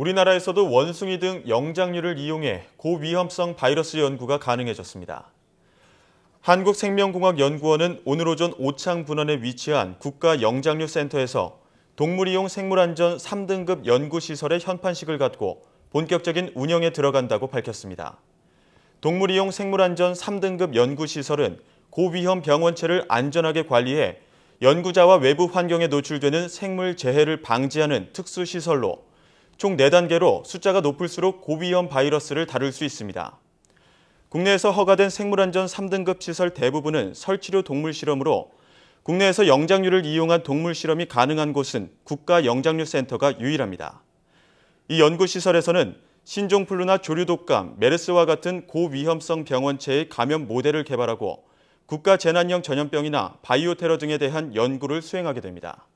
우리나라에서도 원숭이 등 영장류를 이용해 고위험성 바이러스 연구가 가능해졌습니다. 한국생명공학연구원은 오늘 오전 오창 분원에 위치한 국가영장류센터에서 동물이용 생물안전 3등급 연구시설의 현판식을 갖고 본격적인 운영에 들어간다고 밝혔습니다. 동물이용 생물안전 3등급 연구시설은 고위험 병원체를 안전하게 관리해 연구자와 외부 환경에 노출되는 생물 재해를 방지하는 특수시설로 총 4단계로 숫자가 높을수록 고위험 바이러스를 다룰 수 있습니다. 국내에서 허가된 생물안전 3등급 시설 대부분은 설치료 동물 실험으로 국내에서 영장류를 이용한 동물 실험이 가능한 곳은 국가영장류센터가 유일합니다. 이 연구시설에서는 신종플루나 조류독감, 메르스와 같은 고위험성 병원체의 감염 모델을 개발하고 국가재난형 전염병이나 바이오테러 등에 대한 연구를 수행하게 됩니다.